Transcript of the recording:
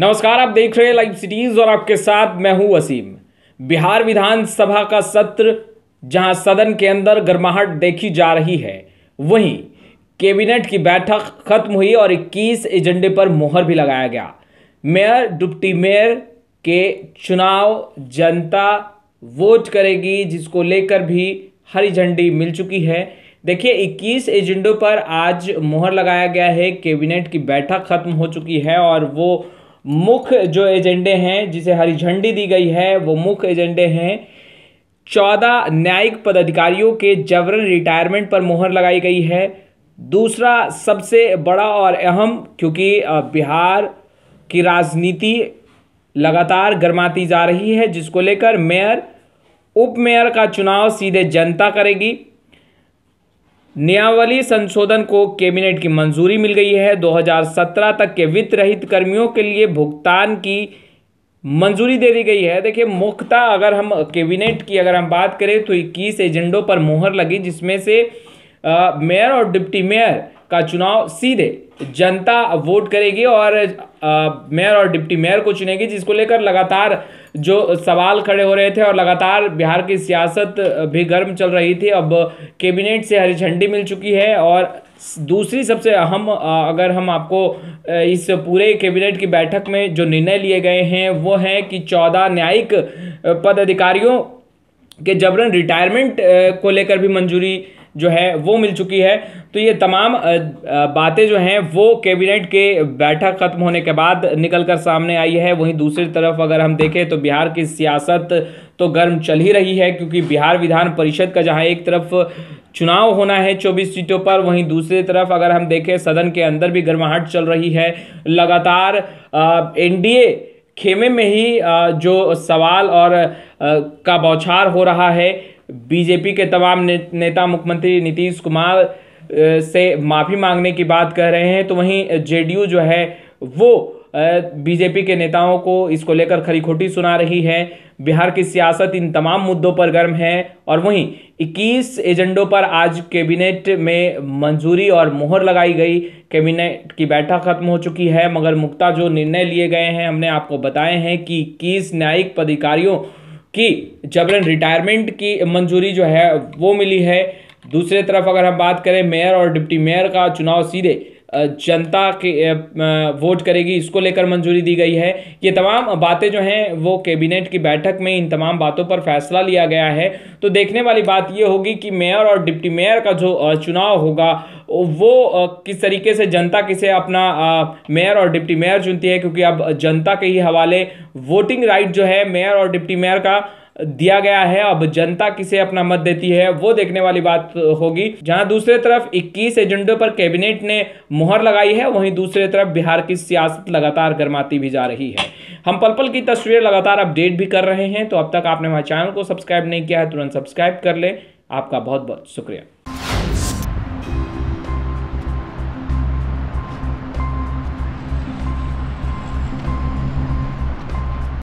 नमस्कार आप देख रहे हैं लाइव सिटीज और आपके साथ मैं हूं वसीम बिहार विधानसभा का सत्र जहां सदन के अंदर गर्माहट देखी जा रही है वहीं कैबिनेट की बैठक खत्म हुई और 21 एजेंडे पर मोहर भी लगाया गया मेयर डिप्टी मेयर के चुनाव जनता वोट करेगी जिसको लेकर भी हरी झंडी मिल चुकी है देखिए 21 एजेंडों पर आज मोहर लगाया गया है कैबिनेट की बैठक खत्म हो चुकी है और वो मुख्य जो एजेंडे हैं जिसे हरी झंडी दी गई है वो मुख्य एजेंडे हैं चौदह न्यायिक पदाधिकारियों के जबरन रिटायरमेंट पर मोहर लगाई गई है दूसरा सबसे बड़ा और अहम क्योंकि बिहार की राजनीति लगातार गर्माती जा रही है जिसको लेकर मेयर उप मेयर का चुनाव सीधे जनता करेगी नियावली संशोधन को कैबिनेट की मंजूरी मिल गई है 2017 तक के वित्त रहित कर्मियों के लिए भुगतान की मंजूरी दे दी गई है देखिए मुख्यतः अगर हम कैबिनेट की अगर हम बात करें तो इक्कीस एजेंडों पर मोहर लगी जिसमें से मेयर और डिप्टी मेयर का चुनाव सीधे जनता वोट करेगी और मेयर और डिप्टी मेयर को चुनेगी जिसको लेकर लगातार जो सवाल खड़े हो रहे थे और लगातार बिहार की सियासत भी गर्म चल रही थी अब कैबिनेट से हरी झंडी मिल चुकी है और दूसरी सबसे अहम अगर हम आपको इस पूरे कैबिनेट की बैठक में जो निर्णय लिए गए हैं वो हैं कि चौदह न्यायिक पदाधिकारियों के जबरन रिटायरमेंट को लेकर भी मंजूरी जो है वो मिल चुकी है तो ये तमाम बातें जो हैं वो कैबिनेट के बैठक खत्म होने के बाद निकल कर सामने आई है वहीं दूसरी तरफ अगर हम देखें तो बिहार की सियासत तो गर्म चल ही रही है क्योंकि बिहार विधान परिषद का जहां एक तरफ चुनाव होना है 24 सीटों पर वहीं दूसरी तरफ अगर हम देखें सदन के अंदर भी गर्माहट चल रही है लगातार एन खेमे में ही जो सवाल और का बौछार हो रहा है बीजेपी के तमाम ने, नेता मुख्यमंत्री नीतीश कुमार से माफ़ी मांगने की बात कह रहे हैं तो वहीं जेडीयू जो है वो बीजेपी के नेताओं को इसको लेकर खरी खोटी सुना रही है बिहार की सियासत इन तमाम मुद्दों पर गर्म है और वहीं 21 एजेंडों पर आज कैबिनेट में मंजूरी और मोहर लगाई गई कैबिनेट की बैठक खत्म हो चुकी है मगर मुक्ता जो निर्णय लिए गए हैं हमने आपको बताए हैं कि इक्कीस न्यायिक पदाधिकारियों कि जबरन रिटायरमेंट की मंजूरी जो है वो मिली है दूसरी तरफ अगर हम बात करें मेयर और डिप्टी मेयर का चुनाव सीधे जनता के वोट करेगी इसको लेकर मंजूरी दी गई है ये तमाम बातें जो हैं वो कैबिनेट की बैठक में इन तमाम बातों पर फैसला लिया गया है तो देखने वाली बात ये होगी कि मेयर और डिप्टी मेयर का जो चुनाव होगा वो किस तरीके से जनता किसे अपना मेयर और डिप्टी मेयर चुनती है क्योंकि अब जनता के ही हवाले वोटिंग राइट जो है मेयर और डिप्टी मेयर का दिया गया है अब जनता किसे अपना मत देती है वो देखने वाली बात होगी जहां दूसरी तरफ 21 एजेंडों पर कैबिनेट ने मुहर लगाई है वहीं दूसरी तरफ बिहार की सियासत लगातार गर्माती भी जा रही है हम पल पल की तस्वीरें लगातार अपडेट भी कर रहे हैं तो अब तक आपने हमारे चैनल को सब्सक्राइब नहीं किया है तुरंत सब्सक्राइब कर ले आपका बहुत बहुत शुक्रिया